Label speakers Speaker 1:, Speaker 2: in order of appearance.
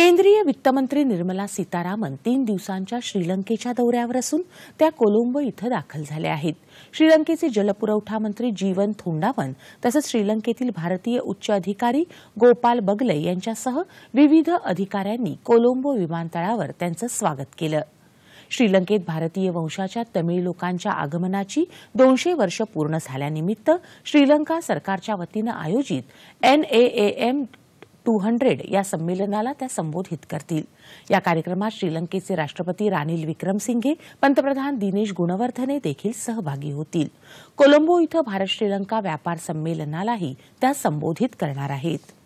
Speaker 1: केंद्रीय वित्तमंत्री निर्मला सीतारामन तीन दिवसांच्या श्रीलंकेच्या दौऱ्यावर असून त्या कोलंबो इथं दाखल झाल्या आहेत श्रीलंकेचे जलपुरवठा मंत्री जीवन थोंडावन तसंच श्रीलंकेतील भारतीय उच्च अधिकारी गोपाल बगले यांच्यासह विविध अधिकाऱ्यांनी कोलंबो विमानतळावर त्यांचं स्वागत केलं श्रीलंकेत भारतीय वंशाच्या तमिळ लोकांच्या आगमनाची दोनशे वर्ष पूर्ण झाल्यानिमित्त श्रीलंका सरकारच्या वतीनं आयोजित एनएएएम टू हंड्रेड या संमेलनाला त्या संबोधित करतील या कार्यक्रमात श्रीलंकेचे राष्ट्रपती रानिल विक्रमसिंघे पंतप्रधान दिनेश गुणवर्धने देखील सहभागी होतील कोलंबो इथं भारत श्रीलंका व्यापार संमेलनालाही त्या संबोधित करणार आहेत